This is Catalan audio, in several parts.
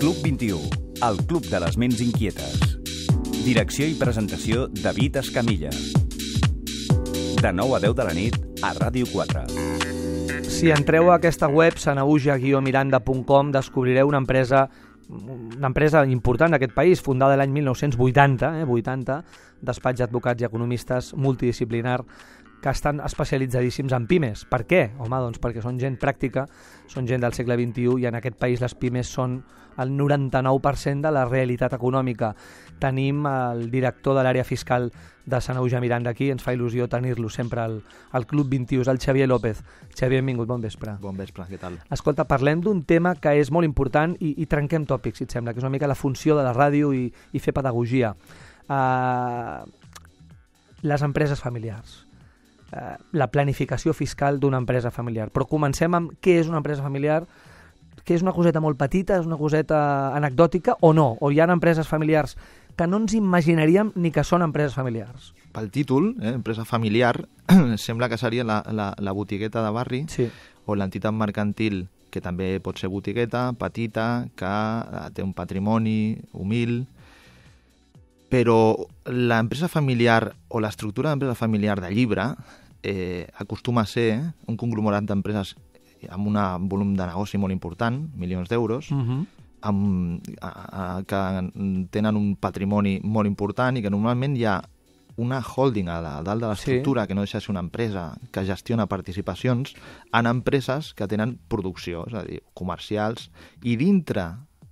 Club 21, el club de les ments inquietes. Direcció i presentació, David Escamilla. De 9 a 10 de la nit, a Ràdio 4. Si entreu a aquesta web, sanauja-miranda.com, descobrireu una empresa una empresa important d'aquest país, fundada l'any 1980, eh, 80, despatx d'advocats i economistes multidisciplinar que estan especialitzadíssims en pimes. Per què? Home, doncs perquè són gent pràctica, són gent del segle XXI i en aquest país les pimes són el 99% de la realitat econòmica. Tenim el director de l'àrea fiscal de Sant Eugè Miranda aquí, ens fa il·lusió tenir-lo sempre al, al Club 21, el Xavier López. Xavier, benvingut, bon vespre. Bon vespre, què tal? Escolta, parlem d'un tema que és molt important i, i trenquem tòpics, si et sembla, que és una mica la funció de la ràdio i, i fer pedagogia eh, les empreses familiars eh, la planificació fiscal d'una empresa familiar. Però comencem amb què és una empresa familiar, que és una coseta molt petita, és una coseta anecdòtica o no? O hi ha empreses familiars que no ens imaginaríem ni que són empreses familiars? Pel títol, eh, empresa familiar, sembla que seria la, la, la botigueta de barri sí. o l'entitat mercantil que també pot ser botigueta, petita, que eh, té un patrimoni humil, però l'empresa familiar o l'estructura d'empresa familiar de llibre eh, acostuma a ser un conglomerat d'empreses amb un volum de negoci molt important, milions d'euros, uh mhm. -huh. amb, a, a, que tenen un patrimoni molt important i que normalment hi ha una holding a la, dalt de l'estructura, sí. que no deixa de ser una empresa que gestiona participacions, en empreses que tenen producció, és a dir, comercials, i dintre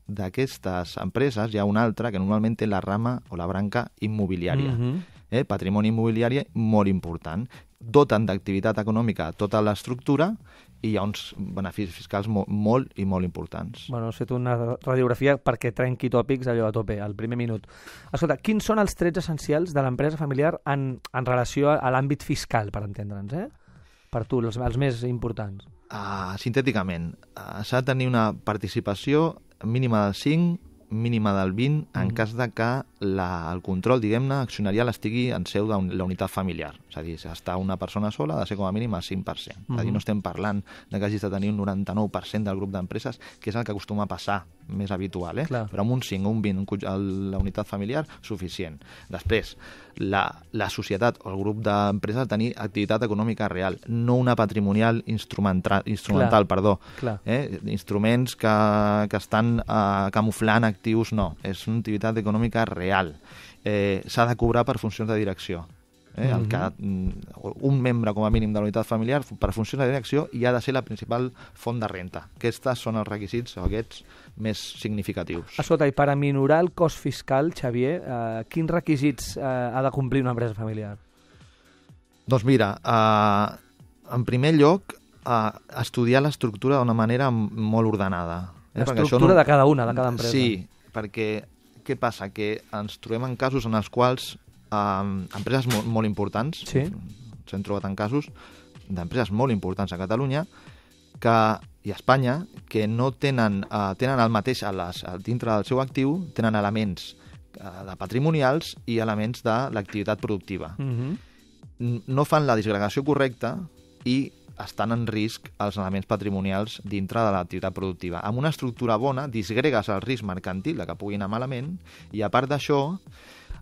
d'aquestes empreses hi ha una altra que normalment té la rama o la branca immobiliària. Mm -hmm. eh? Patrimoni immobiliari molt important. Doten d'activitat econòmica tota l'estructura i hi ha uns beneficis fiscals molt, molt i molt importants. Bueno, has fet una radiografia perquè trenqui tòpics allò a tope, al primer minut. Escolta, quins són els trets essencials de l'empresa familiar en, en relació a, a l'àmbit fiscal, per entendre'ns, eh? Per tu, els, els més importants. Uh, sintèticament, uh, s'ha de tenir una participació minimal sing mínima del 20 en mm. cas de que la, el control, diguem-ne, accionarial estigui en seu de la unitat familiar. És a dir, si està una persona sola, ha de ser com a mínim el 5%. Mm. És a dir, mm-hmm. no estem parlant de que hagis de tenir un 99% del grup d'empreses, que és el que acostuma a passar més habitual, eh? però amb un 5 o un 20 un, el, la unitat familiar, suficient. Després, la, la societat o el grup d'empreses tenir activitat econòmica real, no una patrimonial instrumental, instrumental Clar. perdó. Clar. Eh? Instruments que, que estan eh, camuflant actius no, és una activitat econòmica real. Eh, S'ha de cobrar per funcions de direcció. Eh? Mhm. Mm -hmm. el que, un membre com a mínim de la unitat familiar per funcions de direcció i ha de ser la principal font de renta. Aquests són els requisits o aquests més significatius. A sota, i per a minorar el cost fiscal, Xavier, eh, quins requisits eh, ha de complir una empresa familiar? Doncs mira, eh, en primer lloc, eh, estudiar l'estructura d'una manera molt ordenada Eh, L'estructura no... de cada una, de cada empresa. Sí, perquè què passa? Que ens trobem en casos en els quals eh, empreses molt, molt importants, sí. ens hem trobat en casos d'empreses molt importants a Catalunya que, i a Espanya que no tenen, eh, tenen el mateix a les, a, dintre del seu actiu, tenen elements eh, de patrimonials i elements de l'activitat productiva. Uh mhm. -huh. No fan la disgregació correcta i estan en risc els elements patrimonials dintre de l'activitat productiva. Amb una estructura bona, disgregues el risc mercantil de que pugui anar malament, i a part d'això,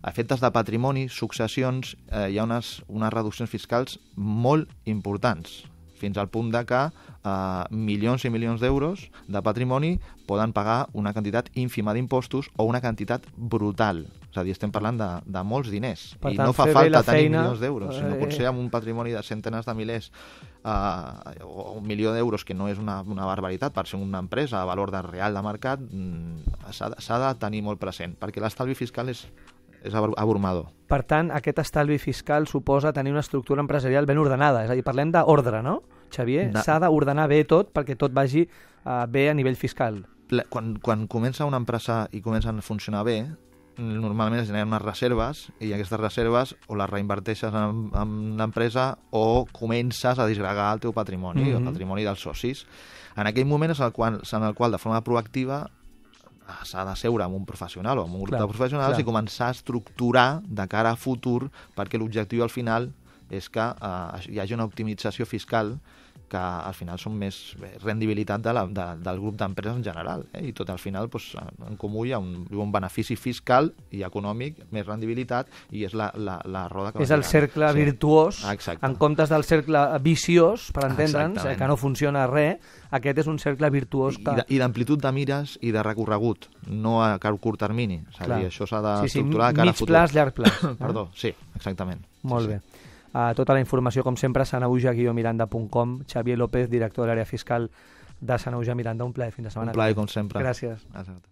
efectes de patrimoni, successions, eh, hi ha unes, unes reduccions fiscals molt importants, fins al punt de que eh, milions i milions d'euros de patrimoni poden pagar una quantitat ínfima d'impostos o una quantitat brutal és a dir, estem parlant de, de molts diners. Per tant, I no fa falta tenir feina, milions d'euros, eh, sinó eh, potser amb un patrimoni de centenars de milers eh, o un milió d'euros, que no és una, una barbaritat per ser una empresa a valor de real de mercat, mm, s'ha de tenir molt present, perquè l'estalvi fiscal és és abormador. Per tant, aquest estalvi fiscal suposa tenir una estructura empresarial ben ordenada, és a dir, parlem d'ordre, no? Xavier, de... s'ha d'ordenar bé tot perquè tot vagi uh, bé a nivell fiscal. Quan, quan comença una empresa i comencen a funcionar bé, normalment es generen unes reserves i aquestes reserves o les reinverteixes en, en l'empresa o comences a disgregar el teu patrimoni, mm -hmm. el mhm. patrimoni dels socis. En aquell moment és el qual, en el qual de forma proactiva s'ha de seure amb un professional o amb un grup clar, de professionals clar. i començar a estructurar de cara a futur perquè l'objectiu al final és que eh, hi hagi una optimització fiscal que al final són més rendibilitat de la, de, del grup d'empreses en general. Eh? I tot al final, doncs, en comú hi ha un, un benefici fiscal i econòmic, més rendibilitat, i és la, la, la roda que... És el cercle sí. virtuós, Exacte. en comptes del cercle viciós, per entendre'ns, eh, que no funciona res, aquest és un cercle virtuós que... I d'amplitud de mires i de recorregut, no a curt termini. És a dir, això s'ha de sí, sí, estructurar sí, cara a futur. Mig plaç, llarg plaç. Eh? Perdó, sí, exactament. Molt sí, bé. Sí. Uh, tota la informació, com sempre, sanauja-miranda.com. Xavier López, director de l'àrea fiscal de Sanauja Miranda. Un plaer, fins de setmana. Un plaer, com sempre. Gràcies. Gràcies.